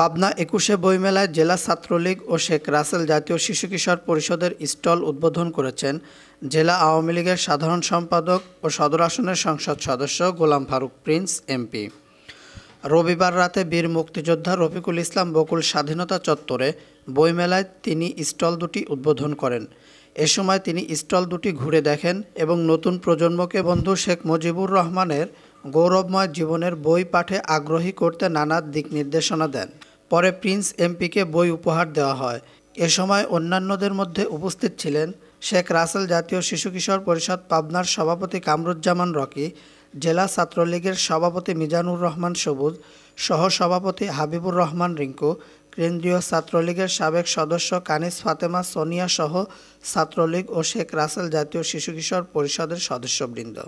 পাবনা একুশে বইমেলায় জেলা ছাত্রলীগ ও শেখ রাসেল জাতীয় শিশু কিশোর পরিষদের স্টল উদ্বোধন করেছেন জেলা আওয়ামী লীগের সাধারণ সম্পাদক ও সদর আসনের সংসদ সদস্য গোলাম ফারুক প্রিন্স এমপি রবিবার রাতে বীর মুক্তিযোদ্ধা রফিকুল ইসলাম বকুল স্বাধীনতা চত্বরে বইমেলায় তিনি স্টল দুটি উদ্বোধন করেন এ সময় তিনি স্টল দুটি ঘুরে দেখেন এবং নতুন প্রজন্মকে বন্ধু শেখ মুজিবুর রহমানের গৌরবময় জীবনের বই পাঠে আগ্রহী করতে নানা দিক নির্দেশনা দেন পরে প্রিন্স এমপিকে বই উপহার দেওয়া হয় এ সময় অন্যান্যদের মধ্যে উপস্থিত ছিলেন শেখ রাসেল জাতীয় শিশু কিশোর পরিষদ পাবনার সভাপতি কামরুজ্জামান রকি জেলা ছাত্রলীগের সভাপতি মিজানুর রহমান সবুজ সহ সভাপতি হাবিবুর রহমান রিঙ্কু কেন্দ্রীয় ছাত্রলীগের সাবেক সদস্য কানিস ফাতেমা সোনিয়া সহ ছাত্রলীগ ও শেখ রাসেল জাতীয় শিশু কিশোর পরিষদের সদস্যবৃন্দ